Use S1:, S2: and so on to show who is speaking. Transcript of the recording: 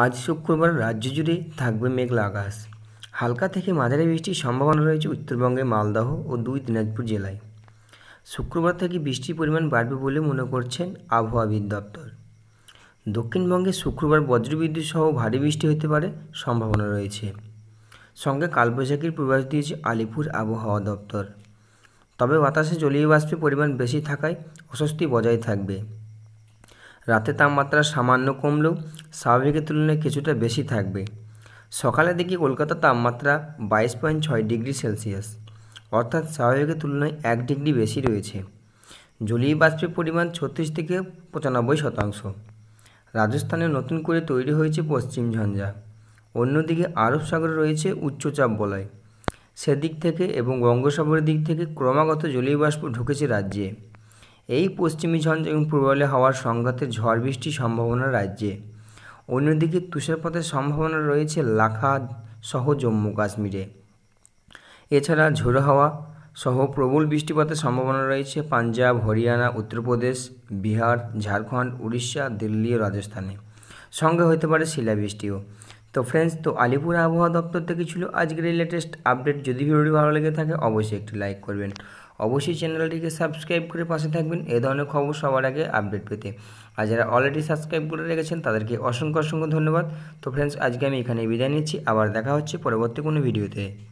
S1: আজ শুক্রবার রাজ্য জুড়ে থাকবে মেঘলা আকাশ হালকা থেকে মাঝারি বৃষ্টির সম্ভাবনা রয়েছে উত্তরবঙ্গের মালদহ ও দুই দিনাজপুর জেলায় শুক্রবার থেকে বৃষ্টির পরিমাণ বাড়বে বলে মনে করছেন আবহাওয়াবিদ দপ্তর দক্ষিণবঙ্গে শুক্রবার বজ্রবিদ্যুৎ সহ ভারী বৃষ্টি হতে পারে সম্ভাবনা রয়েছে সঙ্গে কালবৈশাখীর প্রবাস দিয়েছে আলিপুর আবহাওয়া দপ্তর তবে বাতাসে জলীয় বাষ্পের পরিমাণ বেশি থাকায় অস্বস্তি বজায় থাকবে রাতে তাপমাত্রা সামান্য কমলেও স্বাভাবিকের তুলনায় কিছুটা বেশি থাকবে সকালে দিকে কলকাতার তাপমাত্রা বাইশ পয়েন্ট ছয় ডিগ্রি সেলসিয়াস অর্থাৎ স্বাভাবিকের তুলনায় এক ডিগ্রি বেশি রয়েছে জলীয় বাষ্পের পরিমাণ ছত্রিশ থেকে পঁচানব্বই শতাংশ রাজস্থানে নতুন করে তৈরি হয়েছে পশ্চিম ঝঞ্ঝা অন্যদিকে আরব সাগরে রয়েছে উচ্চচাপ বলয় সেদিক থেকে এবং বঙ্গোসাগরের দিক থেকে ক্রমাগত জলীয় বাষ্প ঢুকেছে রাজ্যে এই পশ্চিমী ঝঞ্ঝ এবং পূর্বালে হওয়ার সংঘাতে ঝড় বৃষ্টির সম্ভাবনা রাজ্যে অন্যদিকে তুষারপাতের সম্ভাবনা রয়েছে লাখা সহ জম্মু কাশ্মীরে এছাড়া ঝোড়ো হাওয়া সহ প্রবল বৃষ্টিপাতের সম্ভাবনা রয়েছে পাঞ্জাব হরিয়ানা উত্তরপ্রদেশ বিহার ঝাড়খণ্ড উড়িষ্যা দিল্লি ও রাজস্থানে সঙ্গে হতে পারে শিলাবৃষ্টিও তো ফ্রেন্ডস তো আলিপুর আবহাওয়া দপ্তর থেকে ছিল আজকের এই লেটেস্ট আপডেট যদি ভিডিওটি ভালো লেগে থাকে অবশ্যই একটি লাইক করবেন অবশ্যই চ্যানেলটিকে সাবস্ক্রাইব করে পাশে থাকবেন এ ধরনের খবর সবার আগে আপডেট পেতে আর যারা অলরেডি সাবস্ক্রাইব করে রেখেছেন তাদেরকে অসংখ্য অসংখ্য ধন্যবাদ তো ফ্রেন্ডস আজকে আমি এখানে বিদায় নিচ্ছি আবার দেখা হচ্ছে পরবর্তী কোনো ভিডিওতে